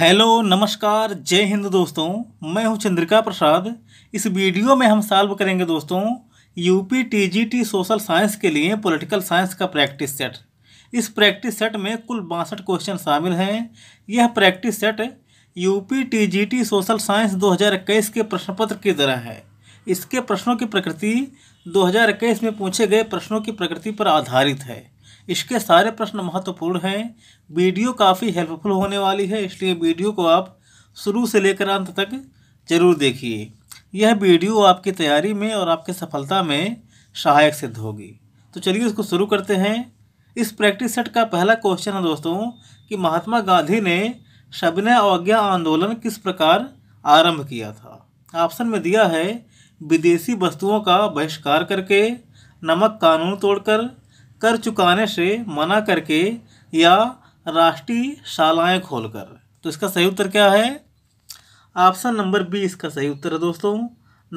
hello नमस्कार जय हिंद दोस्तों मैं हूं चंद्रिका प्रसाद इस वीडियो में हम सॉल्व करेंगे दोस्तों यूपी टीजीटी सोशल साइंस के लिए पॉलिटिकल साइंस का प्रैक्टिस सेट इस प्रैक्टिस सेट में कुल बासठ क्वेश्चन शामिल हैं यह practice set UP TGT social science 2021 के प्रश्न पत्र की तरह है इसके प्रश्नों की प्रकृति दो में पूछे गए प्रश्नों की प्रकृति पर आधारित है इसके सारे प्रश्न महत्वपूर्ण हैं वीडियो काफ़ी हेल्पफुल होने वाली है इसलिए वीडियो को आप शुरू से लेकर अंत तक जरूर देखिए यह वीडियो आपकी तैयारी में और आपकी सफलता में सहायक सिद्ध होगी तो चलिए इसको शुरू करते हैं इस प्रैक्टिस सेट का पहला क्वेश्चन है दोस्तों कि महात्मा गांधी ने शबन अवज्ञा आंदोलन किस प्रकार आरंभ किया था ऑप्शन में दिया है विदेशी वस्तुओं का बहिष्कार करके नमक कानून तोड़कर कर चुकाने से मना करके या राष्ट्रीय शालाएं खोलकर तो इसका सही उत्तर क्या है ऑप्शन नंबर बी इसका सही उत्तर है दोस्तों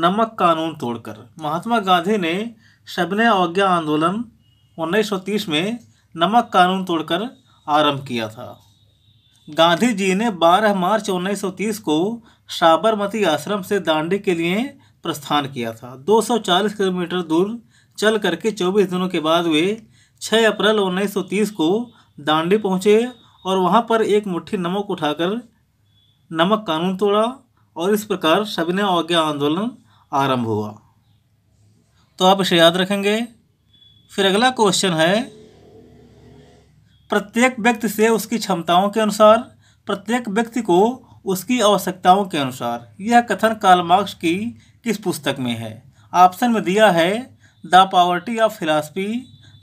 नमक कानून तोड़कर महात्मा गांधी ने शबने अवज्ञा आंदोलन 1930 में नमक कानून तोड़कर आरंभ किया था गांधी जी ने 12 मार्च 1930 को साबरमती आश्रम से दांडी के लिए प्रस्थान किया था 240 किलोमीटर दूर चल करके 24 दिनों के बाद वे छः अप्रैल 1930 को दांडी पहुँचे और वहाँ पर एक मुट्ठी नमक उठाकर नमक कानून तोड़ा और इस प्रकार सविनय आज्ञा आंदोलन आरंभ हुआ तो आप इसे याद रखेंगे फिर अगला क्वेश्चन है प्रत्येक व्यक्ति से उसकी क्षमताओं के अनुसार प्रत्येक व्यक्ति को उसकी आवश्यकताओं के अनुसार यह कथन काल मार्क्स की किस पुस्तक में है ऑप्शन में दिया है the poverty of philosophy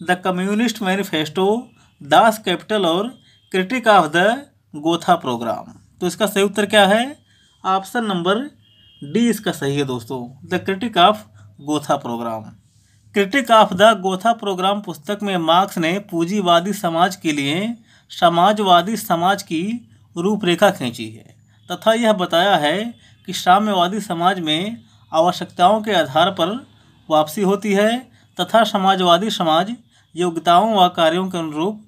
the communist manifesto Das Kapital और critique of the Gotha programme तो इसका सही उत्तर क्या है ऑप्शन नंबर डी इसका सही है दोस्तों the critique of Gotha programme critique of the Gotha programme पुस्तक में मार्क्स ने पूंजीवादी समाज के लिए समाजवादी समाज की रूपरेखा खींची है तथा यह बताया है कि साम्यवादी समाज में आवश्यकताओं के आधार पर वापसी होती है तथा समाजवादी समाज योग्यताओं व कार्यों के अनुरूप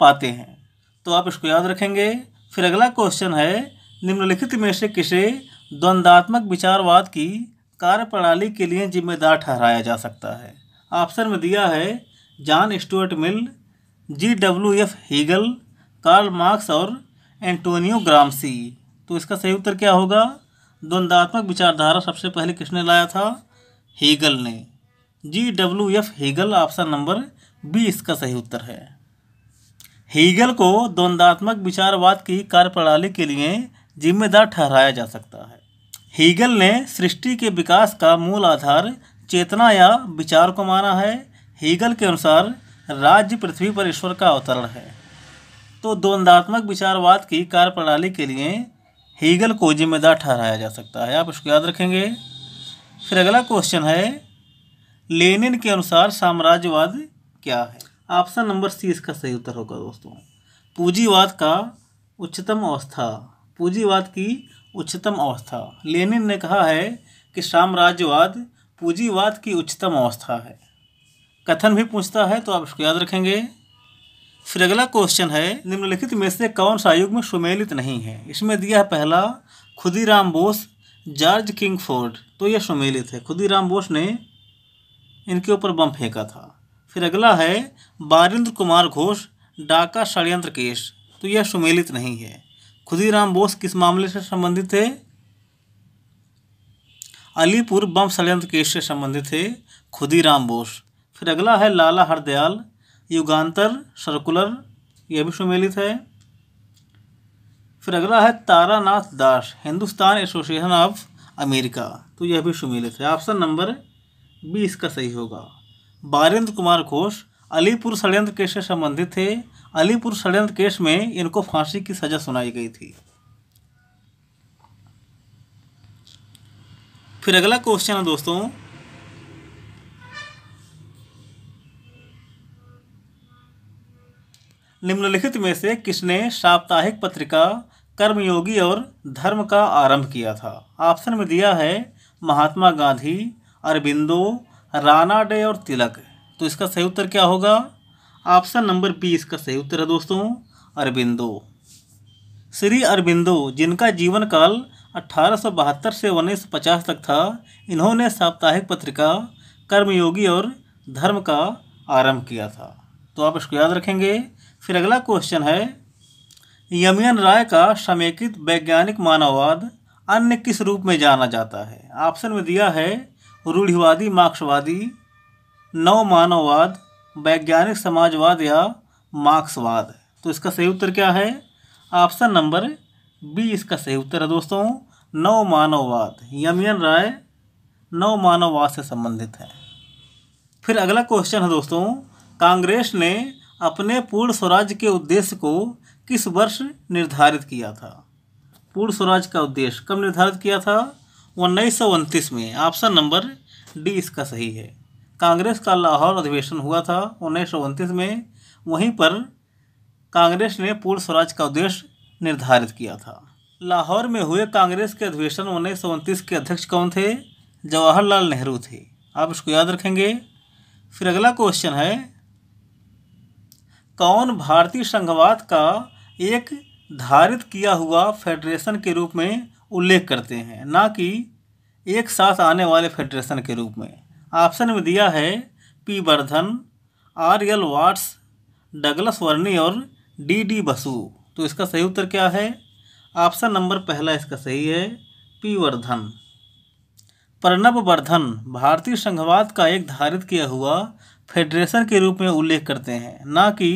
पाते हैं तो आप इसको याद रखेंगे फिर अगला क्वेश्चन है निम्नलिखित में से किसे द्वंद्वात्मक विचारवाद की कार्यप्रणाली के लिए जिम्मेदार ठहराया जा सकता है ऑप्शन में दिया है John Stuart Mill G W F Hegel Karl Marx और एंटोनियो ग्रामसी तो इसका सही उत्तर क्या होगा द्वंद्वात्मक विचारधारा सबसे पहले किसने लाया था हीगल ने G W F Hegel option number B इसका सही उत्तर है हीगल को द्वंदात्मक विचारवाद की कार्यप्रणाली के लिए जिम्मेदार ठहराया जा सकता है हीगल ने सृष्टि के विकास का मूल आधार चेतना या विचार को माना है हीगल के अनुसार राज्य पृथ्वी पर ईश्वर का अवतरण है तो द्वंदात्मक विचारवाद की कार्यप्रणाली के लिए हीगल को जिम्मेदार ठहराया जा सकता है आप इसको याद रखेंगे फिर अगला क्वेश्चन है लेनिन के अनुसार साम्राज्यवाद क्या है ऑप्शन नंबर सी इसका सही उत्तर होगा दोस्तों पूंजीवाद का उच्चतम अवस्था पूंजीवाद की उच्चतम अवस्था लेनिन ने कहा है कि साम्राज्यवाद पूंजीवाद की उच्चतम अवस्था है कथन भी पूछता है तो आप इसको याद रखेंगे फिर अगला क्वेश्चन है निम्नलिखित में से कौन सा युग में सुमेलित नहीं है इसमें दिया है पहला खुदीराम बोस जॉर्ज किंगफोर्ड तो यह सुमेलित है खुदीराम बोस ने इनके ऊपर बम फेंका था फिर अगला है बारिंद्र कुमार घोष डाका षडयंत्र केस तो यह सुमेलित नहीं है खुदीराम बोस किस मामले से संबंधित थे अलीपुर बम षडयंत्र केस से संबंधित थे खुदीराम बोस फिर अगला है लाला हरदयाल युगांतर सर्कुलर यह भी सुमेलित है फिर अगला है Taranath Das Hindustan association of America तो यह भी सुमेलित है ऑप्शन नंबर बी इसका सही होगा बारेंद्र कुमार घोष अलीपुर षडयंत्र केस से संबंधित थे अलीपुर षडयंत्र केस में इनको फांसी की सजा सुनाई गई थी फिर अगला क्वेश्चन है दोस्तों निम्नलिखित में से किसने साप्ताहिक पत्रिका कर्मयोगी और धर्म का आरंभ किया था ऑप्शन में दिया है महात्मा गांधी अरबिंदो राणा डे और तिलक तो इसका सही उत्तर क्या होगा ऑप्शन नंबर बी इसका सही उत्तर है दोस्तों अरबिंदो श्री अरबिंदो जिनका जीवन काल अठारह से उन्नीस तक था इन्होंने साप्ताहिक पत्रिका कर्मयोगी और धर्म का आरंभ किया था तो आप इसको याद रखेंगे फिर अगला क्वेश्चन है यमियन राय का समेकित वैज्ञानिक मानववाद अन्य किस रूप में जाना जाता है ऑप्शन में दिया है रूढ़िवादी मार्क्सवादी नवमानववाद वैज्ञानिक समाजवाद या मार्क्सवाद तो इसका सही उत्तर क्या है ऑप्शन नंबर बी इसका सही उत्तर है दोस्तों नवमानववाद यमयन राय नवमानववाद से संबंधित है फिर अगला क्वेश्चन है दोस्तों कांग्रेस ने अपने पूर्ण स्वराज के उद्देश्य को किस वर्ष निर्धारित किया था पूर्ण स्वराज का उद्देश्य कब निर्धारित किया था उन्नीस सौ उनतीस में ऑप्शन नंबर डी इसका सही है कांग्रेस का लाहौर अधिवेशन हुआ था उन्नीस सौ उनतीस में वहीं पर कांग्रेस ने पूर्ण स्वराज का उद्देश्य निर्धारित किया था लाहौर में हुए कांग्रेस के अधिवेशन उन्नीस सौ उनतीस के अध्यक्ष कौन थे जवाहरलाल नेहरू थे आप इसको याद रखेंगे फिर अगला क्वेश्चन है कौन भारतीय संघवाद का एक धारित किया हुआ फेडरेशन के रूप में उल्लेख करते हैं ना कि एक साथ आने वाले फेडरेशन के रूप में ऑप्शन में दिया है P Bardhan R L Watts Douglas Verney और डी डी बसु तो इसका सही उत्तर क्या है ऑप्शन नंबर पहला इसका सही है पी वर्धन प्रणब वर्धन भारतीय संघवाद का एक धारित किया हुआ फेडरेशन के रूप में उल्लेख करते हैं ना कि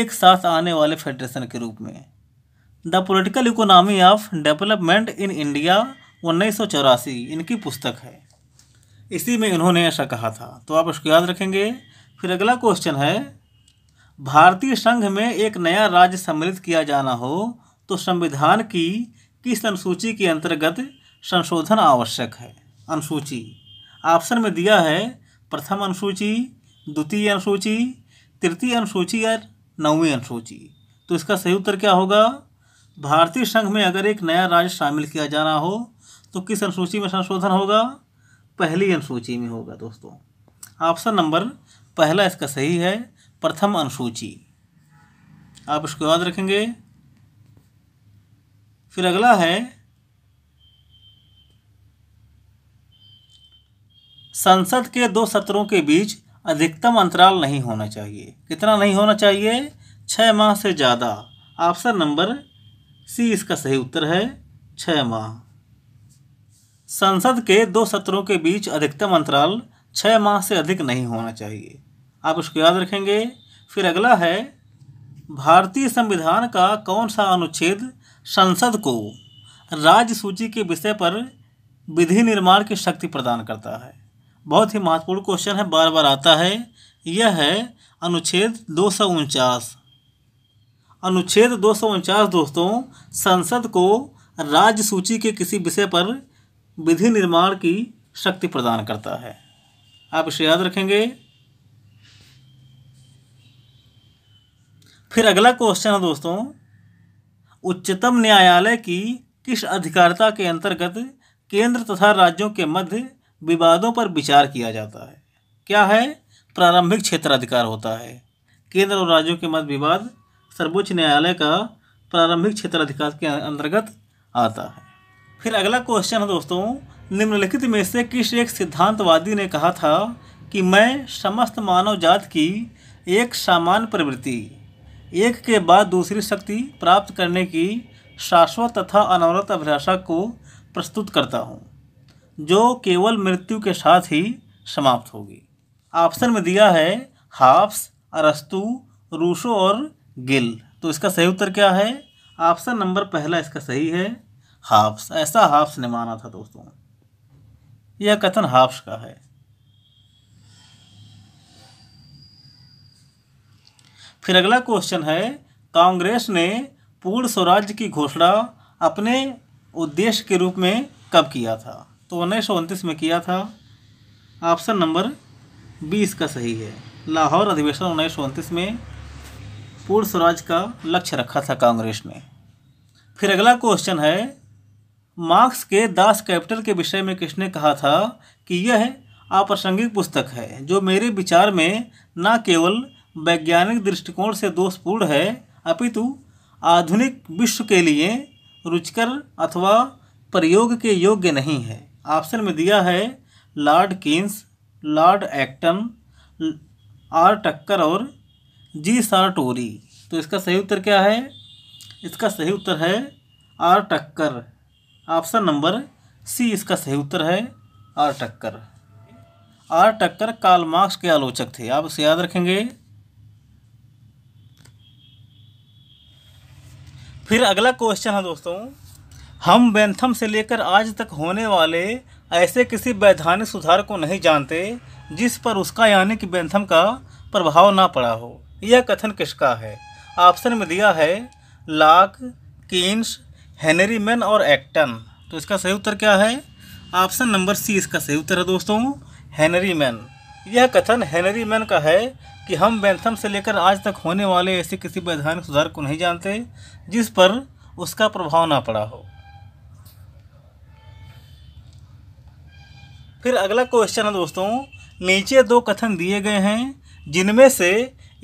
एक साथ आने वाले फेडरेशन के रूप में the political economy of development in India उन्नीस इनकी पुस्तक है इसी में इन्होंने ऐसा कहा था तो आप उसको याद रखेंगे फिर अगला क्वेश्चन है भारतीय संघ में एक नया राज्य सम्मिलित किया जाना हो तो संविधान की किस अनुसूची के अंतर्गत संशोधन आवश्यक है अनुसूची ऑप्शन में दिया है प्रथम अनुसूची द्वितीय अनुसूची तृतीय अनुसूची या नौवीं अनुसूची तो इसका सही उत्तर क्या होगा भारतीय संघ में अगर एक नया राज्य शामिल किया जाना हो तो किस अनुसूची में संशोधन होगा पहली अनुसूची में होगा दोस्तों ऑप्शन नंबर पहला इसका सही है प्रथम अनुसूची आप इसको याद रखेंगे फिर अगला है संसद के दो सत्रों के बीच अधिकतम अंतराल नहीं होना चाहिए कितना नहीं होना चाहिए छः माह से ज़्यादा ऑप्शन नंबर सी इसका सही उत्तर है छः माह संसद के दो सत्रों के बीच अधिकतम अंतराल छः माह से अधिक नहीं होना चाहिए आप उसको याद रखेंगे फिर अगला है भारतीय संविधान का कौन सा अनुच्छेद संसद को राज्य सूची के विषय पर विधि निर्माण की शक्ति प्रदान करता है बहुत ही महत्वपूर्ण क्वेश्चन है बार बार आता है यह है अनुच्छेद दो सौ उनचास अनुच्छेद दो दोस्तों संसद को राज्य सूची के किसी विषय पर विधि निर्माण की शक्ति प्रदान करता है आप इसे याद रखेंगे फिर अगला क्वेश्चन है दोस्तों उच्चतम न्यायालय की किस अधिकारिता के अंतर्गत केंद्र तथा राज्यों के मध्य विवादों पर विचार किया जाता है क्या है प्रारंभिक क्षेत्र अधिकार होता है केंद्र और राज्यों के मध्य विवाद सर्वोच्च न्यायालय का प्रारंभिक क्षेत्राधिकार के अंतर्गत आता है फिर अगला क्वेश्चन है दोस्तों निम्नलिखित में से किस एक सिद्धांतवादी ने कहा था कि मैं समस्त मानव जात की एक सामान्य प्रवृत्ति एक के बाद दूसरी शक्ति प्राप्त करने की शाश्वत तथा अनवरत अभिलाषा को प्रस्तुत करता हूँ जो केवल मृत्यु के साथ ही समाप्त होगी ऑप्शन में दिया है हाफ्स अरस्तु रूसो और गिल तो इसका सही उत्तर क्या है ऑप्शन नंबर पहला इसका सही है हाफ्स ऐसा हाफ्स ने माना था दोस्तों यह कथन हाफ्स का है फिर अगला क्वेश्चन है कांग्रेस ने पूर्ण स्वराज्य की घोषणा अपने उद्देश्य के रूप में कब किया था तो उन्नीस सौ में किया था ऑप्शन नंबर बीस का सही है लाहौर अधिवेशन उन्नीस सौ में पूर्ण स्वराज का लक्ष्य रखा था कांग्रेस ने फिर अगला क्वेश्चन है मार्क्स के दास कैपिटल के विषय में किसने कहा था कि यह अप्रासंगिक पुस्तक है जो मेरे विचार में न केवल वैज्ञानिक दृष्टिकोण से दोषपूर्ण है अपितु आधुनिक विश्व के लिए रुचकर अथवा प्रयोग के योग्य नहीं है ऑप्शन में दिया है Lord Keynes Lord Acton R Tucker और जी टोरी तो इसका सही उत्तर क्या है इसका सही उत्तर है आर टक्कर ऑप्शन नंबर सी इसका सही उत्तर है आर टक्कर आर टक्कर काल मार्क्स के आलोचक थे आप इसे याद रखेंगे फिर अगला क्वेश्चन है दोस्तों हम बेंथम से लेकर आज तक होने वाले ऐसे किसी वैधानिक सुधार को नहीं जानते जिस पर उसका यानी कि बेंथम का प्रभाव ना पड़ा हो यह कथन किसका है ऑप्शन में दिया है लाक कीन्स हेनरीमैन और एक्टन तो इसका सही उत्तर क्या है ऑप्शन नंबर सी इसका सही उत्तर है दोस्तों हेनरीमैन यह कथन हेनरीमैन का है कि हम बैंथम से लेकर आज तक होने वाले ऐसे किसी वैधानिक सुधार को नहीं जानते जिस पर उसका प्रभाव ना पड़ा हो फिर अगला क्वेश्चन है दोस्तों नीचे दो कथन दिए गए हैं जिनमें से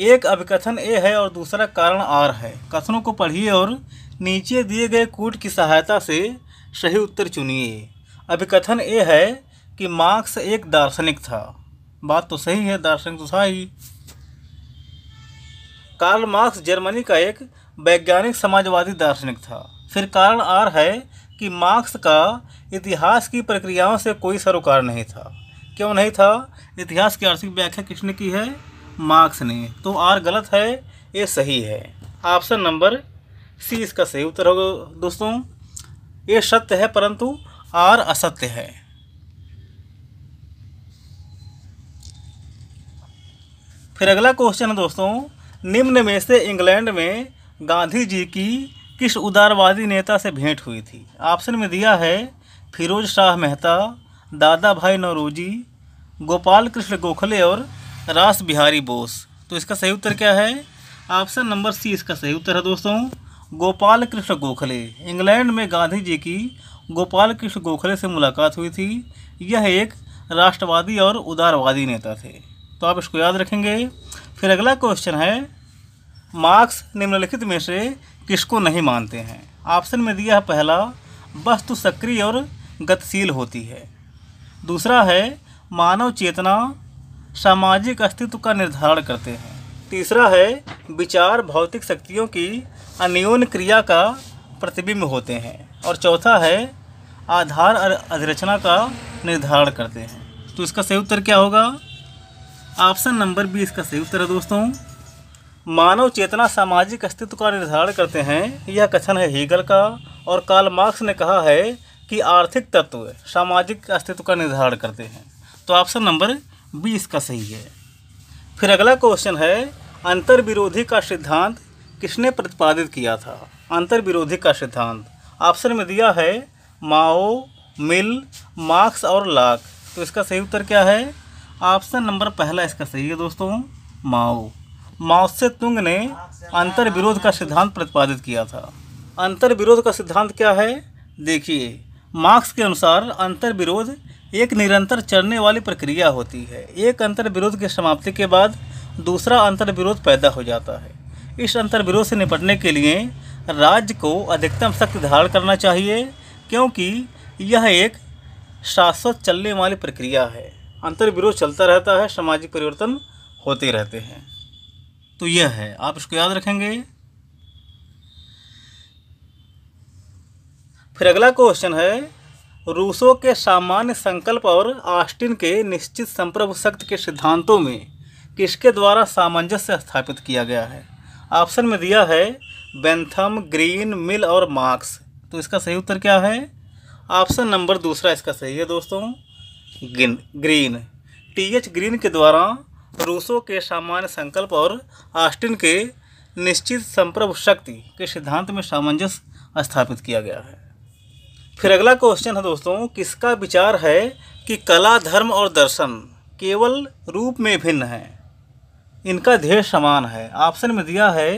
एक अभिकथन ए है और दूसरा कारण आर है कथनों को पढ़िए और नीचे दिए गए कूट की सहायता से सही उत्तर चुनिए अभिकथन ए है कि मार्क्स एक दार्शनिक था बात तो सही है दार्शनिक तो था ही कार्ल मार्क्स जर्मनी का एक वैज्ञानिक समाजवादी दार्शनिक था फिर कारण आर है कि मार्क्स का इतिहास की प्रक्रियाओं से कोई सरोकार नहीं था क्यों नहीं था इतिहास की आर्थिक व्याख्या किसने की है मार्क्स ने तो आर गलत है ये सही है ऑप्शन नंबर सी इसका सही उत्तर होगा दोस्तों ये सत्य है परंतु आर असत्य है फिर अगला क्वेश्चन है दोस्तों निम्न में से इंग्लैंड में गांधी जी की किस उदारवादी नेता से भेंट हुई थी ऑप्शन में दिया है फिरोज शाह मेहता दादा भाई नौरोजी गोपाल कृष्ण गोखले और रास बिहारी बोस तो इसका सही उत्तर क्या है ऑप्शन नंबर सी इसका सही उत्तर है दोस्तों गोपाल कृष्ण गोखले इंग्लैंड में गांधी जी की गोपाल कृष्ण गोखले से मुलाकात हुई थी यह एक राष्ट्रवादी और उदारवादी नेता थे तो आप इसको याद रखेंगे फिर अगला क्वेश्चन है मार्क्स निम्नलिखित में से किसको नहीं मानते हैं ऑप्शन में दिया है पहला वस्तु सक्रिय और गतिशील होती है दूसरा है मानव चेतना सामाजिक अस्तित्व का निर्धारण करते हैं तीसरा है विचार भौतिक शक्तियों की अन्योन क्रिया का प्रतिबिंब होते हैं और चौथा है आधार अधिरचना का निर्धारण करते हैं तो इसका सही उत्तर क्या होगा ऑप्शन नंबर बी इसका सही उत्तर है दोस्तों मानव चेतना सामाजिक अस्तित्व का निर्धारण करते हैं यह कथन है हीगल का और कार्ल मार्क्स ने कहा है कि आर्थिक तत्व सामाजिक अस्तित्व का निर्धारण करते हैं तो ऑप्शन नंबर बी इसका सही है फिर अगला क्वेश्चन है अंतर विरोधी का सिद्धांत किसने प्रतिपादित किया था अंतर विरोधी का सिद्धांत ऑप्शन में दिया है माओ मिल मार्क्स और लाक तो इसका सही उत्तर क्या है ऑप्शन नंबर पहला इसका सही है दोस्तों माओ माओसे तुंग ने अंतर विरोध का सिद्धांत प्रतिपादित किया था अंतर विरोध का सिद्धांत क्या है देखिए मार्क्स के अनुसार अंतर विरोध एक निरंतर चलने वाली प्रक्रिया होती है एक अंतर विरोध की समाप्ति के बाद दूसरा अंतर विरोध पैदा हो जाता है इस अंतर विरोध से निपटने के लिए राज्य को अधिकतम शक्ति धारण करना चाहिए क्योंकि यह एक शाश्वत चलने वाली प्रक्रिया है अंतर विरोध चलता रहता है सामाजिक परिवर्तन होते रहते हैं तो यह है आप इसको याद रखेंगे फिर अगला क्वेश्चन है रूसो के सामान्य संकल्प और आस्टिन के निश्चित संप्रभु शक्ति के सिद्धांतों में किसके द्वारा सामंजस्य स्थापित किया गया है ऑप्शन में दिया है बेंथम ग्रीन मिल और मार्क्स तो इसका सही उत्तर क्या है ऑप्शन नंबर दूसरा इसका सही है दोस्तों गिन ग्रीन टी एच ग्रीन के द्वारा रूसो के सामान्य संकल्प और आस्टिन के निश्चित संप्रभु शक्ति के सिद्धांत में सामंजस्य स्थापित किया गया है फिर अगला क्वेश्चन है दोस्तों किसका विचार है कि कला धर्म और दर्शन केवल रूप में भिन्न हैं इनका ध्येय समान है ऑप्शन में दिया है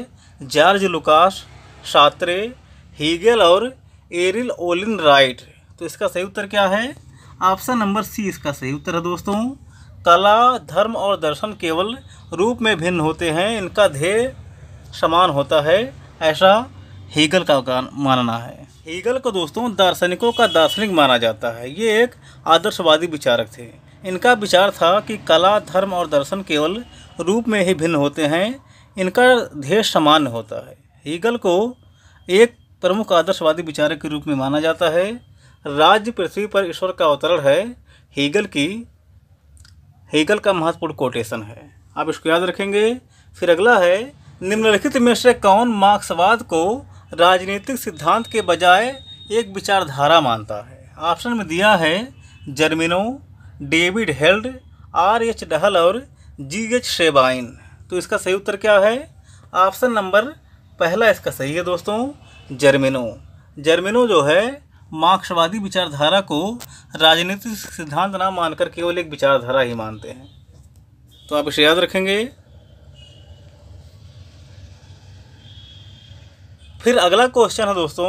जॉर्ज लुकास शात्रे हीगल और एरिल ओलिन राइट तो इसका सही उत्तर क्या है ऑप्शन नंबर सी इसका सही उत्तर है दोस्तों कला धर्म और दर्शन केवल रूप में भिन्न होते हैं इनका ध्येय समान होता है ऐसा हीगल का मानना है हीगल को दोस्तों दार्शनिकों का दार्शनिक माना जाता है ये एक आदर्शवादी विचारक थे इनका विचार था कि कला धर्म और दर्शन केवल रूप में ही भिन्न होते हैं इनका ध्येय समान होता है हीगल को एक प्रमुख आदर्शवादी विचारक के रूप में माना जाता है राज्य पृथ्वी पर ईश्वर का अवतरण है हीगल की हीगल का महत्वपूर्ण कोटेशन है आप इसको याद रखेंगे फिर अगला है निम्नलिखित में से कौन मार्क्सवाद को राजनीतिक सिद्धांत के बजाय एक विचारधारा मानता है ऑप्शन में दिया है Germino David Held R H Dahl और जी एच शेबाइन तो इसका सही उत्तर क्या है ऑप्शन नंबर पहला इसका सही है दोस्तों जर्मिनो जर्मिनो जो है मार्क्सवादी विचारधारा को राजनीतिक सिद्धांत ना मानकर केवल एक विचारधारा ही मानते हैं तो आप इसे याद रखेंगे फिर अगला क्वेश्चन है दोस्तों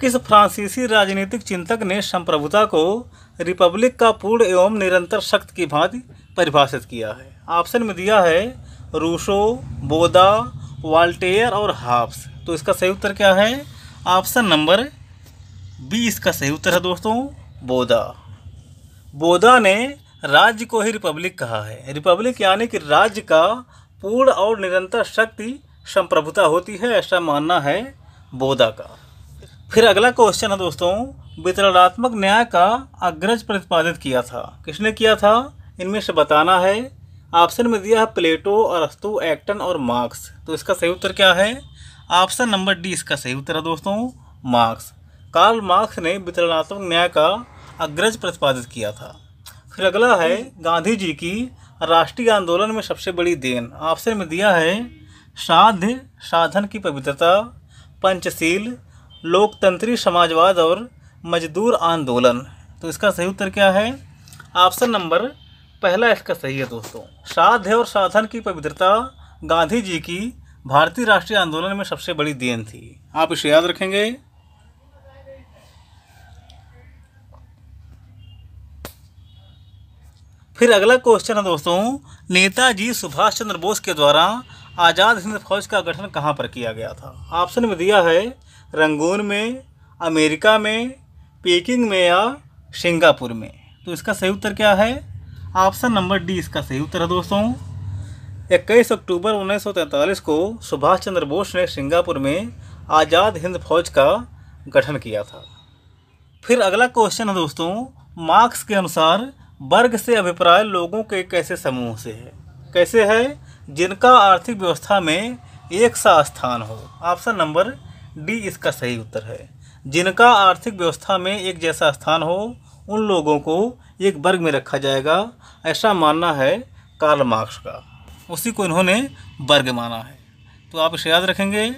किस फ्रांसीसी राजनीतिक चिंतक ने संप्रभुता को रिपब्लिक का पूर्ण एवं निरंतर शक्ति की भांति परिभाषित किया है ऑप्शन में दिया है रूसो बोदा वाल्टेयर और हाफ्स तो इसका सही उत्तर क्या है ऑप्शन नंबर बी इसका सही उत्तर है दोस्तों बोदा बोदा ने राज्य को ही रिपब्लिक कहा है रिपब्लिक यानी कि राज्य का पूर्ण और निरंतर शक्ति संप्रभुता होती है ऐसा मानना है बोधा का फिर अगला क्वेश्चन है दोस्तों वितरणात्मक न्याय का अग्रज प्रतिपादित किया था किसने किया था इनमें से बताना है ऑप्शन में दिया है प्लेटो अरस्तु एक्टन और मार्क्स तो इसका सही उत्तर क्या है ऑप्शन नंबर डी इसका सही उत्तर है दोस्तों मार्क्स कार्ल मार्क्स ने वितरणात्मक न्याय का अग्रज प्रतिपादित किया था फिर अगला है गांधी जी की राष्ट्रीय आंदोलन में सबसे बड़ी देन ऑप्शन में दिया है साध्य साधन की पवित्रता पंचशील लोकतंत्री समाजवाद और मजदूर आंदोलन तो इसका सही उत्तर क्या है ऑप्शन नंबर पहला इसका सही है दोस्तों साध्य और साधन की पवित्रता गांधी जी की भारतीय राष्ट्रीय आंदोलन में सबसे बड़ी देन थी आप इसे याद रखेंगे फिर अगला क्वेश्चन है दोस्तों नेताजी सुभाष चंद्र बोस के द्वारा आज़ाद हिंद फौज का गठन कहाँ पर किया गया था ऑप्शन में दिया है रंगून में अमेरिका में पेकिंग में या सिंगापुर में तो इसका सही उत्तर क्या है ऑप्शन नंबर डी इसका सही उत्तर है दोस्तों इक्कीस अक्टूबर 1943 को सुभाष चंद्र बोस ने सिंगापुर में आज़ाद हिंद फौज का गठन किया था फिर अगला क्वेश्चन है दोस्तों मार्क्स के अनुसार वर्ग से अभिप्राय लोगों के कैसे समूह से है कैसे है जिनका आर्थिक व्यवस्था में एक सा स्थान हो ऑप्शन नंबर डी इसका सही उत्तर है जिनका आर्थिक व्यवस्था में एक जैसा स्थान हो उन लोगों को एक वर्ग में रखा जाएगा ऐसा मानना है कार्ल मार्क्स का उसी को इन्होंने वर्ग माना है तो आप इसे याद रखेंगे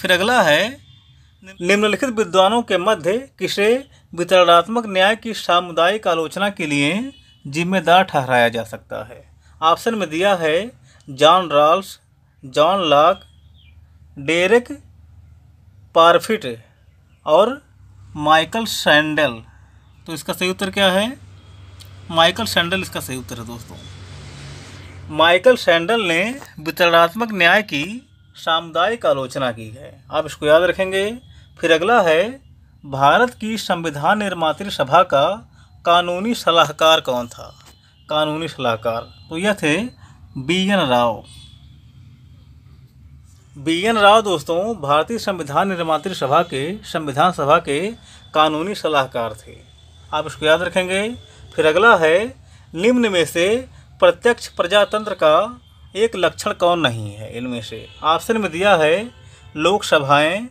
फिर अगला है निम्नलिखित विद्वानों के मध्य किसे वितरणात्मक न्याय की सामुदायिक आलोचना के लिए जिम्मेदार ठहराया जा सकता है ऑप्शन में दिया है John Rawls John Locke Derek Parfit और माइकल सैंडल तो इसका सही उत्तर क्या है माइकल सैंडल इसका सही उत्तर है दोस्तों माइकल सैंडल ने वितरणात्मक न्याय की सामुदायिक आलोचना की है आप इसको याद रखेंगे फिर अगला है भारत की संविधान निर्मात्री सभा का कानूनी सलाहकार कौन था कानूनी सलाहकार तो यह थे B N Rau B N Rau दोस्तों भारतीय संविधान निर्मात सभा के संविधान सभा के कानूनी सलाहकार थे आप इसको याद रखेंगे फिर अगला है निम्न में से प्रत्यक्ष प्रजातंत्र का एक लक्षण कौन नहीं है इनमें से ऑप्शन में दिया है लोकसभाएं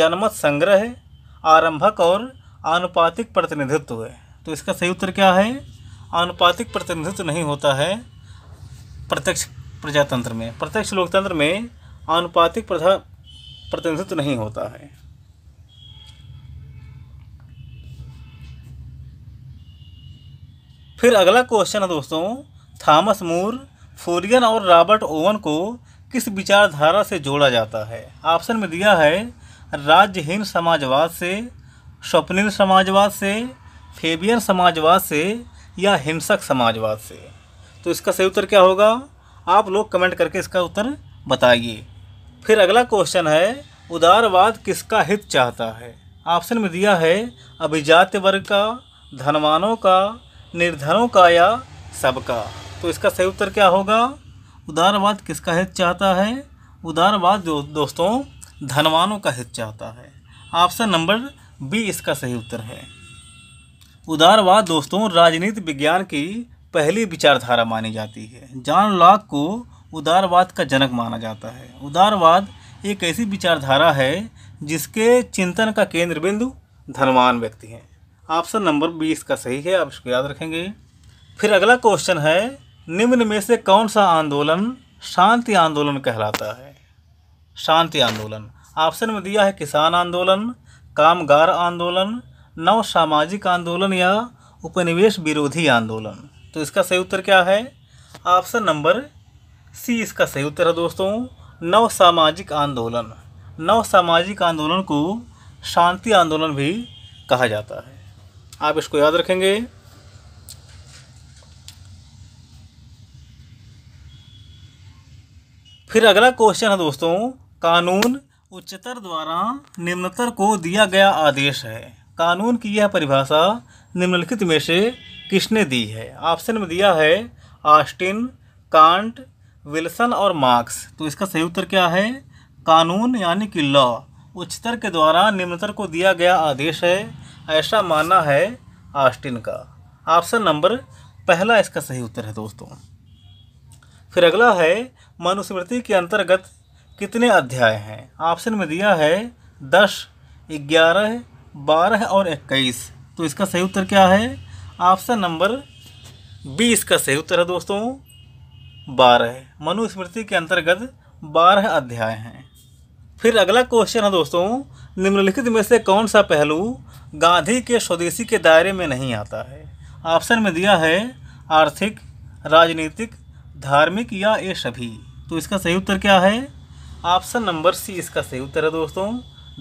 जनमत संग्रह आरंभक और आनुपातिक प्रतिनिधित्व है तो इसका सही उत्तर क्या है आनुपातिक प्रतिनिधित्व नहीं होता है प्रत्यक्ष प्रजातंत्र में प्रत्यक्ष लोकतंत्र में आनुपातिक प्रथा प्रतिनिधित्व नहीं होता है फिर अगला क्वेश्चन है दोस्तों थॉमस मूर फोरियन और रॉबर्ट ओवन को किस विचारधारा से जोड़ा जाता है ऑप्शन में दिया है राज्यहीन समाजवाद से स्वप्निल समाजवाद से फेबियन समाजवाद से या हिंसक समाजवाद से तो इसका सही उत्तर क्या होगा आप लोग कमेंट करके इसका उत्तर बताइए फिर अगला क्वेश्चन है उदारवाद किसका हित चाहता है ऑप्शन में दिया है अभिजात वर्ग का धनवानों का निर्धनों का या सबका तो इसका सही उत्तर क्या होगा उदारवाद किसका हित चाहता है उदारवाद दो, दोस्तों धनवानों का हित चाहता है ऑप्शन नंबर बी इसका सही उत्तर है उदारवाद दोस्तों राजनीति विज्ञान की पहली विचारधारा मानी जाती है जॉन लॉक को उदारवाद का जनक माना जाता है उदारवाद एक ऐसी विचारधारा है जिसके चिंतन का केंद्र बिंदु धनवान व्यक्ति हैं ऑप्शन नंबर बीस का सही है आप इसको याद रखेंगे फिर अगला क्वेश्चन है निम्न में से कौन सा आंदोलन शांति आंदोलन कहलाता है शांति आंदोलन ऑप्शन में दिया है किसान आंदोलन कामगार आंदोलन नव सामाजिक आंदोलन या उपनिवेश विरोधी आंदोलन तो इसका सही उत्तर क्या है ऑप्शन नंबर सी इसका सही उत्तर है दोस्तों नव सामाजिक आंदोलन नव सामाजिक आंदोलन को शांति आंदोलन भी कहा जाता है आप इसको याद रखेंगे फिर अगला क्वेश्चन है दोस्तों कानून उच्चतर द्वारा निम्नतर को दिया गया आदेश है कानून की यह परिभाषा निम्नलिखित में से किसने दी है ऑप्शन में दिया है ऑस्टिन कांट विल्सन और मार्क्स तो इसका सही उत्तर क्या है कानून यानी कि लॉ उच्चतर के द्वारा निम्नतर को दिया गया आदेश है ऐसा माना है ऑस्टिन का ऑप्शन नंबर पहला इसका सही उत्तर है दोस्तों फिर अगला है मनुस्मृति के अंतर्गत कितने अध्याय हैं ऑप्शन में दिया है दस ग्यारह बारह और इक्कीस तो इसका सही उत्तर क्या है ऑप्शन नंबर बी इसका सही उत्तर है दोस्तों बारह मनुस्मृति के अंतर्गत बारह अध्याय हैं फिर अगला क्वेश्चन है दोस्तों निम्नलिखित में से कौन सा पहलू गांधी के स्वदेशी के दायरे में नहीं आता है ऑप्शन में दिया है आर्थिक राजनीतिक धार्मिक या ये सभी तो इसका सही उत्तर क्या है ऑप्शन नंबर सी इसका सही उत्तर है दोस्तों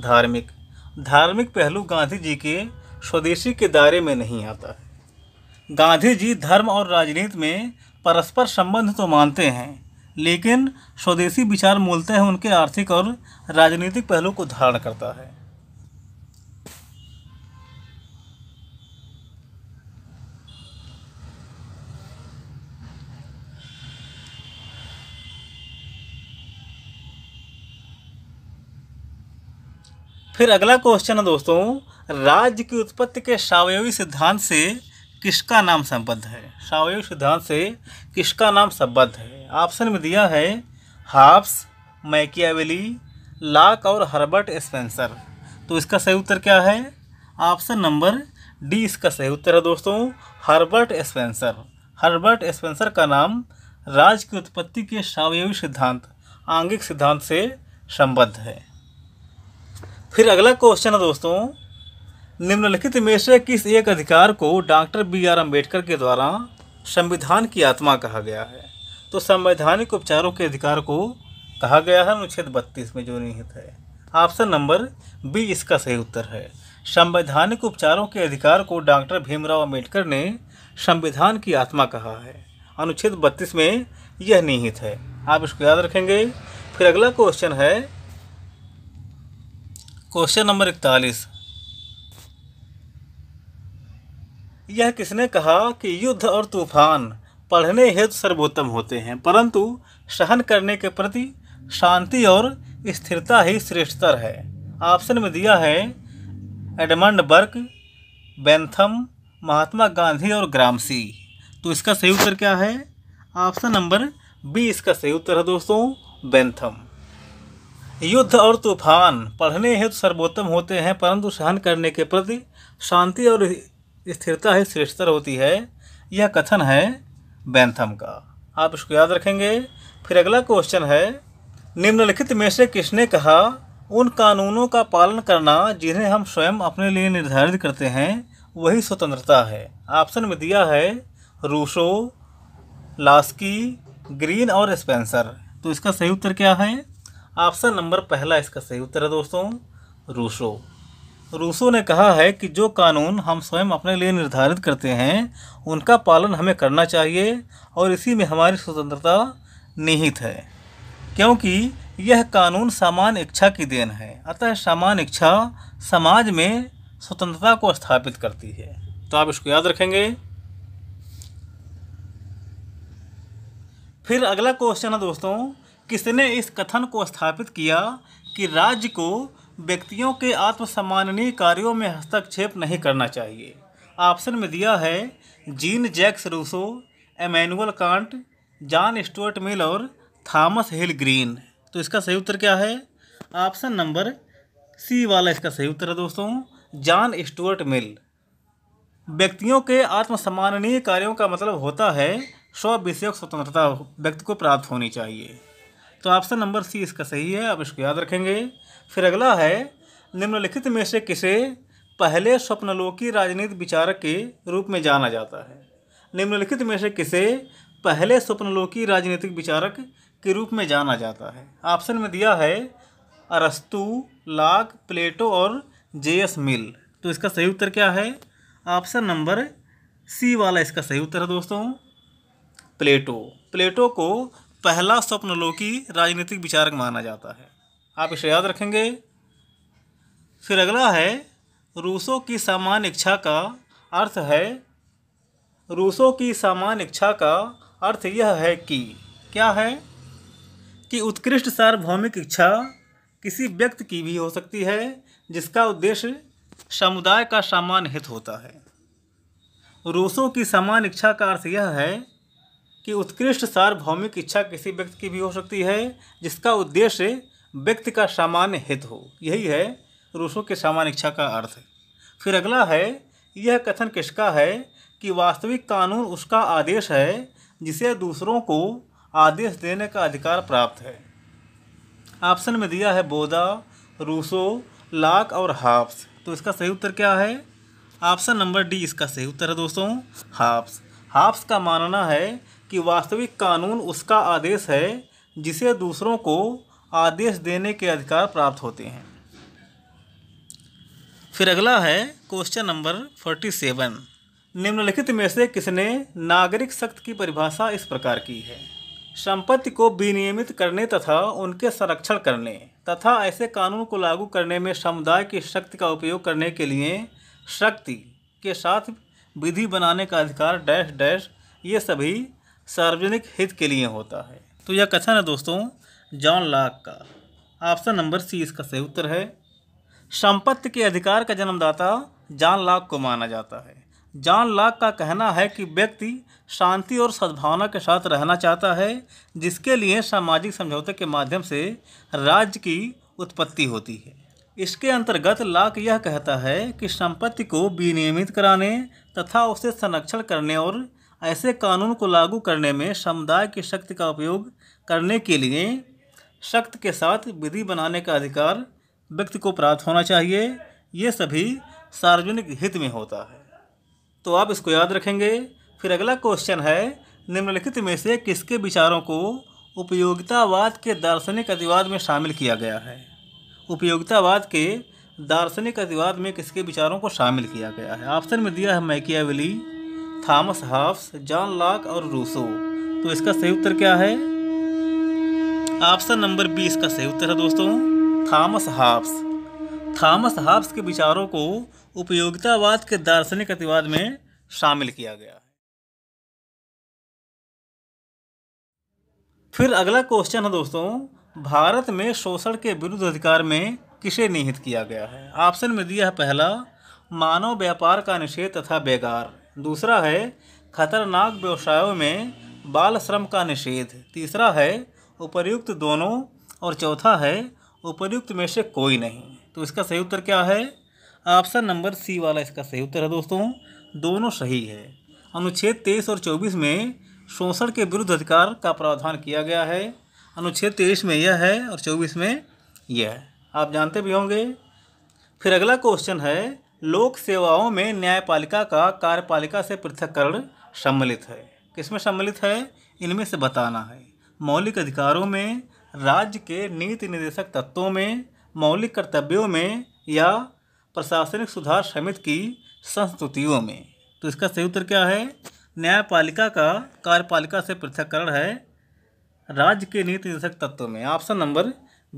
धार्मिक धार्मिक पहलू गांधी जी के स्वदेशी के दायरे में नहीं आता है गांधी जी धर्म और राजनीति में परस्पर संबंध तो मानते हैं लेकिन स्वदेशी विचार मूलतः उनके आर्थिक और राजनीतिक पहलू को धारण करता है फिर अगला क्वेश्चन है दोस्तों राज्य की उत्पत्ति के सावयवी सिद्धांत से किसका नाम संबद्ध है सावयवी सिद्धांत से किसका नाम संबद्ध है ऑप्शन में दिया है हाफ्स मैकियावेली लाक और हर्बर्ट स्पेंसर तो इसका सही उत्तर क्या है ऑप्शन नंबर डी इसका सही उत्तर है दोस्तों हर्बर्ट स्पेंसर हर्बर्ट स्पेंसर का नाम राज की उत्पत्ति के सावयवी सिद्धांत आंगिक सिद्धांत से संबद्ध है फिर अगला क्वेश्चन है दोस्तों निम्नलिखित में से किस एक अधिकार को डॉक्टर बी आर अम्बेडकर के द्वारा संविधान की आत्मा कहा गया है तो संवैधानिक उपचारों के अधिकार को कहा गया है अनुच्छेद बत्तीस में जो निहित है ऑप्शन नंबर बी इसका सही उत्तर है संवैधानिक उपचारों के अधिकार को डॉक्टर भीमराव अम्बेडकर ने संविधान की आत्मा कहा है अनुच्छेद बत्तीस में यह निहित है आप इसको याद रखेंगे फिर अगला क्वेश्चन है क्वेश्चन नंबर इकतालीस यह किसने कहा कि युद्ध और तूफान पढ़ने हेतु सर्वोत्तम होते हैं परंतु सहन करने के प्रति शांति और स्थिरता ही श्रेष्ठतर है ऑप्शन में दिया है Edmund Burke Bentham Mahatma Gandhi और ग्रामसी तो इसका सही उत्तर क्या है ऑप्शन नंबर बी इसका सही उत्तर है दोस्तों बेंथम युद्ध और तूफान पढ़ने हेतु सर्वोत्तम होते हैं परंतु सहन करने के प्रति शांति और स्थिरता ही श्रेष्ठतर होती है यह कथन है बैंथम का आप इसको याद रखेंगे फिर अगला क्वेश्चन है निम्नलिखित में से किसने कहा उन कानूनों का पालन करना जिन्हें हम स्वयं अपने लिए निर्धारित करते हैं वही स्वतंत्रता है ऑप्शन में दिया है रूसो लास्की ग्रीन और स्पेंसर तो इसका सही उत्तर क्या है ऑप्शन नंबर पहला इसका सही उत्तर है दोस्तों रूसो रूसो ने कहा है कि जो कानून हम स्वयं अपने लिए निर्धारित करते हैं उनका पालन हमें करना चाहिए और इसी में हमारी स्वतंत्रता निहित है क्योंकि यह कानून सामान्य इच्छा की देन है अतः सामान्य इच्छा समाज में स्वतंत्रता को स्थापित करती है तो आप इसको याद रखेंगे फिर अगला क्वेश्चन है दोस्तों किसने इस कथन को स्थापित किया कि राज्य को व्यक्तियों के आत्मसम्माननीय कार्यों में हस्तक्षेप नहीं करना चाहिए ऑप्शन में दिया है Jean Jacques Rousseau Immanuel Kant John Stuart Mill और थॉमस हिल ग्रीन तो इसका सही उत्तर क्या है ऑप्शन नंबर सी वाला इसका सही उत्तर है दोस्तों जॉन स्टुअर्ट मिल व्यक्तियों के आत्मसम्माननीय कार्यों का मतलब होता है स्व विषयक स्वतंत्रता व्यक्ति को प्राप्त होनी चाहिए तो ऑप्शन नंबर सी इसका सही है आप इसको याद रखेंगे फिर अगला है निम्नलिखित में से किसे पहले स्वप्नलोकी राजनीति विचारक के रूप में जाना जाता है निम्नलिखित में से किसे पहले स्वप्नलोकी राजनीतिक विचारक के रूप में जाना जाता है ऑप्शन में दिया है अरस्तु लाक प्लेटो और जे एस मिल तो इसका सही उत्तर क्या है ऑप्शन नंबर सी वाला इसका सही उत्तर है दोस्तों प्लेटो प्लेटो को पहला स्वप्नलोकी राजनीतिक विचारक माना जाता है आप इसे याद रखेंगे फिर अगला है रूसों की सामान्य इच्छा का अर्थ है रूसों की सामान्य इच्छा का अर्थ यह है कि क्या है कि उत्कृष्ट सार्वभौमिक इच्छा किसी व्यक्ति की भी हो सकती है जिसका उद्देश्य समुदाय का सामान्य हित होता है रूसों की सामान्य इच्छा का अर्थ यह है कि उत्कृष्ट सार्वभौमिक इच्छा किसी व्यक्ति की भी हो सकती है जिसका उद्देश्य व्यक्ति का सामान्य हित हो यही है रूसो के सामान्य इच्छा का अर्थ फिर अगला है यह कथन किसका है कि वास्तविक कानून उसका आदेश है जिसे दूसरों को आदेश देने का अधिकार प्राप्त है ऑप्शन में दिया है बोधा रूसो लाक और हाफ्स तो इसका सही उत्तर क्या है ऑप्शन नंबर डी इसका सही उत्तर है दोस्तों हाफ्स हाफ्स का मानना है कि वास्तविक कानून उसका आदेश है जिसे दूसरों को आदेश देने के अधिकार प्राप्त होते हैं फिर अगला है क्वेश्चन नंबर फोर्टी सेवन निम्नलिखित में से किसने नागरिक शक्ति की परिभाषा इस प्रकार की है संपत्ति को विनियमित करने तथा उनके संरक्षण करने तथा ऐसे कानून को लागू करने में समुदाय की शक्ति का उपयोग करने के लिए शक्ति के साथ विधि बनाने का अधिकार डैश डैश ये सभी सार्वजनिक हित के लिए होता है तो यह कथन है दोस्तों जॉन लाक का ऑप्शन नंबर सी इसका सही उत्तर है संपत्ति के अधिकार का जन्मदाता जॉन लाक को माना जाता है जॉन लाक का कहना है कि व्यक्ति शांति और सद्भावना के साथ रहना चाहता है जिसके लिए सामाजिक समझौते के माध्यम से राज्य की उत्पत्ति होती है इसके अंतर्गत लाक यह कहता है कि संपत्ति को विनियमित कराने तथा उसे संरक्षण करने और ऐसे कानून को लागू करने में समुदाय की शक्ति का उपयोग करने के लिए शक्त के साथ विधि बनाने का अधिकार व्यक्ति को प्राप्त होना चाहिए ये सभी सार्वजनिक हित में होता है तो आप इसको याद रखेंगे फिर अगला क्वेश्चन है निम्नलिखित में से किसके विचारों को उपयोगितावाद के दार्शनिक अधिवाद में शामिल किया गया है उपयोगितावाद के दार्शनिक अधिवाद में किसके विचारों को शामिल किया गया है ऑप्शन में दिया है Machiavelli Thomas Hobbes John Locke और रूसो तो इसका सही उत्तर क्या है ऑप्शन नंबर बी इसका सही उत्तर है दोस्तों थॉमस हाब्स थॉमस हाब्स के विचारों को उपयोगितावाद के दार्शनिक अतिवाद में शामिल किया गया है फिर अगला क्वेश्चन है दोस्तों भारत में शोषण के विरुद्ध अधिकार में किसे निहित किया गया है ऑप्शन में दिया है पहला मानव व्यापार का निषेध तथा बेकार दूसरा है खतरनाक व्यवसायों में बाल श्रम का निषेध तीसरा है उपर्युक्त दोनों और चौथा है उपर्युक्त में से कोई नहीं तो इसका सही उत्तर क्या है ऑप्शन नंबर सी वाला इसका सही उत्तर है दोस्तों दोनों सही है अनुच्छेद तेईस और चौबीस में शोषण के विरुद्ध अधिकार का प्रावधान किया गया है अनुच्छेद तेईस में यह है और चौबीस में यह है आप जानते भी होंगे फिर अगला क्वेश्चन है लोक सेवाओं में न्यायपालिका का कार्यपालिका से पृथककरण सम्मिलित है किसमें सम्मिलित है इनमें से बताना है मौलिक अधिकारों में राज्य के नीति निर्देशक तत्वों में मौलिक कर्तव्यों में या प्रशासनिक सुधार समिति की संस्तुतियों में तो इसका सही उत्तर क्या है न्यायपालिका का कार्यपालिका से पृथककरण है राज्य के नीति निर्देशक तत्वों में ऑप्शन नंबर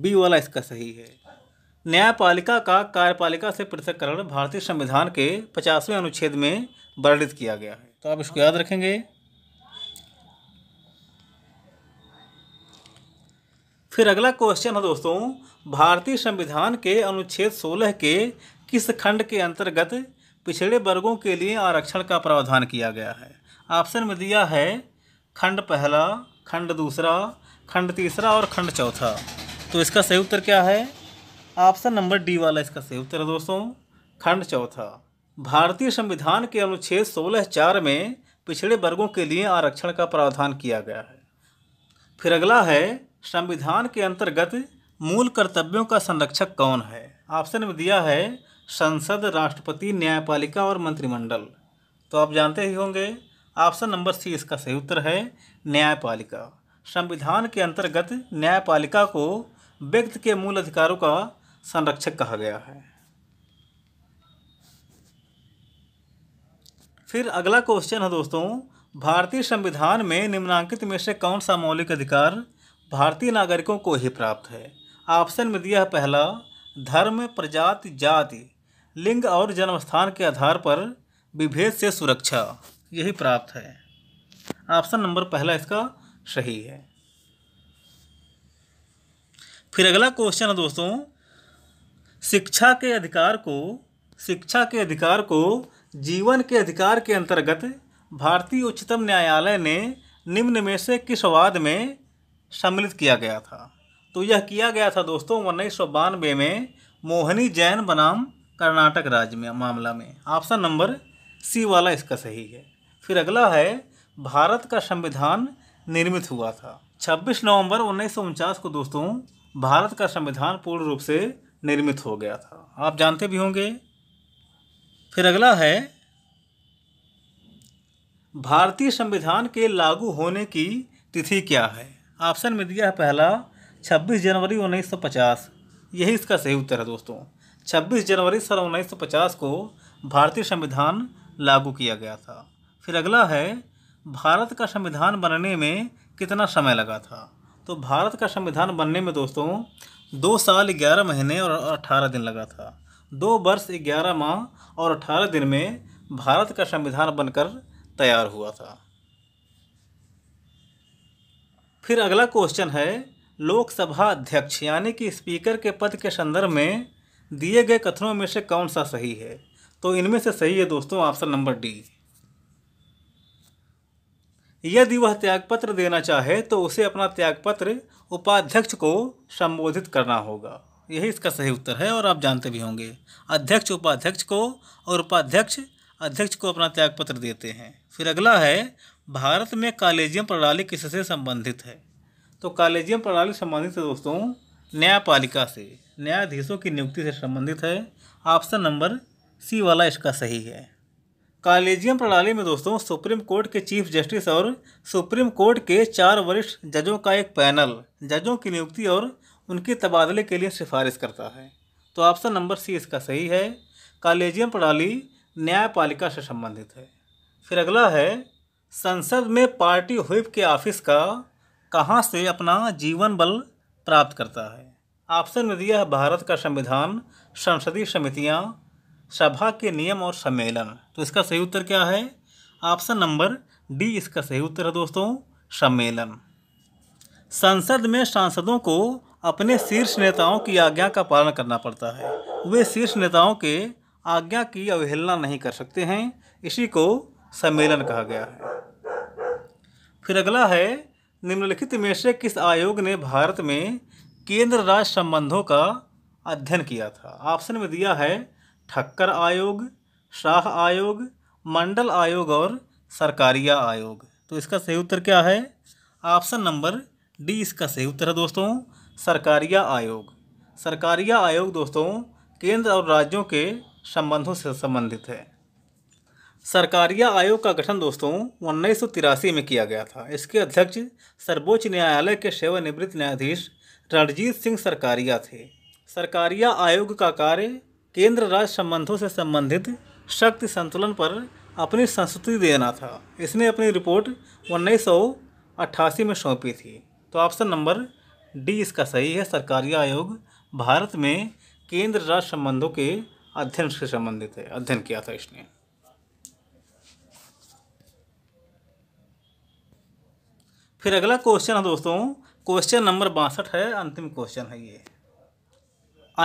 बी वाला इसका सही है न्यायपालिका का कार्यपालिका से पृथककरण भारतीय संविधान के पचासवें अनुच्छेद में वर्णित किया गया है तो आप इसको याद रखेंगे फिर अगला क्वेश्चन है दोस्तों भारतीय संविधान के अनुच्छेद 16 के किस खंड के अंतर्गत पिछड़े वर्गों के लिए आरक्षण का प्रावधान किया गया है ऑप्शन में दिया है खंड पहला खंड दूसरा खंड तीसरा और खंड चौथा तो इसका सही उत्तर क्या है ऑप्शन नंबर डी वाला इसका सही उत्तर है दोस्तों खंड चौथा भारतीय संविधान के अनुच्छेद सोलह चार में पिछड़े वर्गों के लिए आरक्षण का प्रावधान किया गया है फिर अगला है संविधान के अंतर्गत मूल कर्तव्यों का संरक्षक कौन है ऑप्शन में दिया है संसद राष्ट्रपति न्यायपालिका और मंत्रिमंडल तो आप जानते ही होंगे ऑप्शन नंबर सी इसका सही उत्तर है न्यायपालिका संविधान के अंतर्गत न्यायपालिका को व्यक्ति के मूल अधिकारों का संरक्षक कहा गया है फिर अगला क्वेश्चन है दोस्तों भारतीय संविधान में निम्नांकित में से कौन सा मौलिक अधिकार भारतीय नागरिकों को ही प्राप्त है ऑप्शन में दिया है पहला धर्म प्रजाति जाति लिंग और जन्म स्थान के आधार पर विभेद से सुरक्षा यही प्राप्त है ऑप्शन नंबर पहला इसका सही है फिर अगला क्वेश्चन है दोस्तों शिक्षा के अधिकार को शिक्षा के अधिकार को जीवन के अधिकार के अंतर्गत भारतीय उच्चतम न्यायालय ने निम्न में से किस वाद में सम्मिलित किया गया था तो यह किया गया था दोस्तों उन्नीस में मोहनी जैन बनाम कर्नाटक राज्य में मामला में ऑप्शन नंबर सी वाला इसका सही है फिर अगला है भारत का संविधान निर्मित हुआ था 26 नवंबर उन्नीस को दोस्तों भारत का संविधान पूर्ण रूप से निर्मित हो गया था आप जानते भी होंगे फिर अगला है भारतीय संविधान के लागू होने की तिथि क्या है ऑप्शन में दिया है पहला 26 जनवरी 1950 यही इसका सही उत्तर है दोस्तों 26 जनवरी सन 1950 को भारतीय संविधान लागू किया गया था फिर अगला है भारत का संविधान बनने में कितना समय लगा था तो भारत का संविधान बनने में दोस्तों दो साल ग्यारह महीने और अठारह दिन लगा था दो वर्ष ग्यारह माह और अठारह दिन में भारत का संविधान बनकर तैयार हुआ था फिर अगला क्वेश्चन है लोकसभा अध्यक्ष यानी कि स्पीकर के पद के संदर्भ में दिए गए कथनों में से कौन सा सही है तो इनमें से सही है दोस्तों ऑप्शन नंबर डी यदि वह त्यागपत्र देना चाहे तो उसे अपना त्यागपत्र उपाध्यक्ष को संबोधित करना होगा यही इसका सही उत्तर है और आप जानते भी होंगे अध्यक्ष उपाध्यक्ष को और उपाध्यक्ष अध्यक्ष को अपना त्यागपत्र देते हैं फिर अगला है भारत में कॉलेजियम प्रणाली किससे संबंधित है तो कॉलेजियम प्रणाली संबंधित है दोस्तों न्यायपालिका से न्यायाधीशों की नियुक्ति से संबंधित है ऑप्शन नंबर सी वाला इसका सही है कॉलेजियम प्रणाली में दोस्तों सुप्रीम कोर्ट के चीफ जस्टिस और सुप्रीम कोर्ट के चार वरिष्ठ जजों का एक पैनल जजों की नियुक्ति और उनके तबादले के लिए सिफारिश करता है तो ऑप्शन नंबर सी इसका सही है कॉलेजियम प्रणाली न्यायपालिका से संबंधित है फिर अगला है संसद में पार्टी व्हिप के ऑफिस का कहाँ से अपना जीवन बल प्राप्त करता है ऑप्शन में दिया है भारत का संविधान संसदीय समितियाँ सभा के नियम और सम्मेलन तो इसका सही उत्तर क्या है ऑप्शन नंबर डी इसका सही उत्तर है दोस्तों सम्मेलन संसद में सांसदों को अपने शीर्ष नेताओं की आज्ञा का पालन करना पड़ता है वे शीर्ष नेताओं के आज्ञा की अवहेलना नहीं कर सकते हैं इसी को सम्मेलन कहा गया है फिर अगला है निम्नलिखित में से किस आयोग ने भारत में केंद्र राज्य संबंधों का अध्ययन किया था ऑप्शन में दिया है ठक्कर आयोग शाह आयोग मंडल आयोग और सरकारिया आयोग तो इसका सही उत्तर क्या है ऑप्शन नंबर डी इसका सही उत्तर है दोस्तों सरकारिया आयोग सरकारिया आयोग दोस्तों केंद्र और राज्यों के संबंधों से संबंधित है सरकारिया आयोग का गठन दोस्तों उन्नीस में किया गया था इसके अध्यक्ष सर्वोच्च न्यायालय के सेवानिवृत्त न्यायाधीश रणजीत सिंह सरकारिया थे सरकारिया आयोग का कार्य केंद्र राज्य संबंधों से संबंधित शक्ति संतुलन पर अपनी संस्तुति देना था इसने अपनी रिपोर्ट उन्नीस में सौंपी थी तो ऑप्शन नंबर डी इसका सही है सरकारिया आयोग भारत में केंद्र राज्य संबंधों के अध्ययन से संबंधित है अध्ययन किया था इसने फिर अगला क्वेश्चन है दोस्तों क्वेश्चन नंबर बासठ है अंतिम क्वेश्चन है ये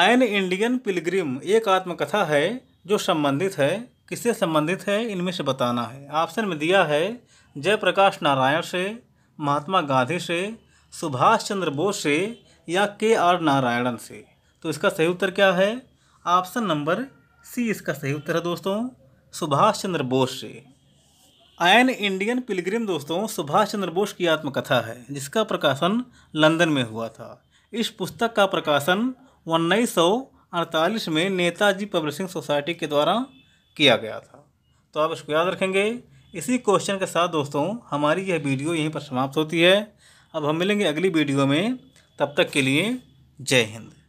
आयन इंडियन पिलग्रिम एक आत्मकथा है जो संबंधित है किससे संबंधित है इनमें से बताना है ऑप्शन में दिया है जयप्रकाश नारायण से महात्मा गांधी से सुभाष चंद्र बोस से या के आर नारायणन से तो इसका सही उत्तर क्या है ऑप्शन नंबर सी इसका सही उत्तर है दोस्तों सुभाष चंद्र बोस से आयन इंडियन पिलग्रिम दोस्तों सुभाष चंद्र बोस की आत्मकथा है जिसका प्रकाशन लंदन में हुआ था इस पुस्तक का प्रकाशन उन्नीस में नेताजी पब्लिशिंग सोसाइटी के द्वारा किया गया था तो आप इसको याद रखेंगे इसी क्वेश्चन के साथ दोस्तों हमारी यह वीडियो यहीं पर समाप्त होती है अब हम मिलेंगे अगली वीडियो में तब तक के लिए जय हिंद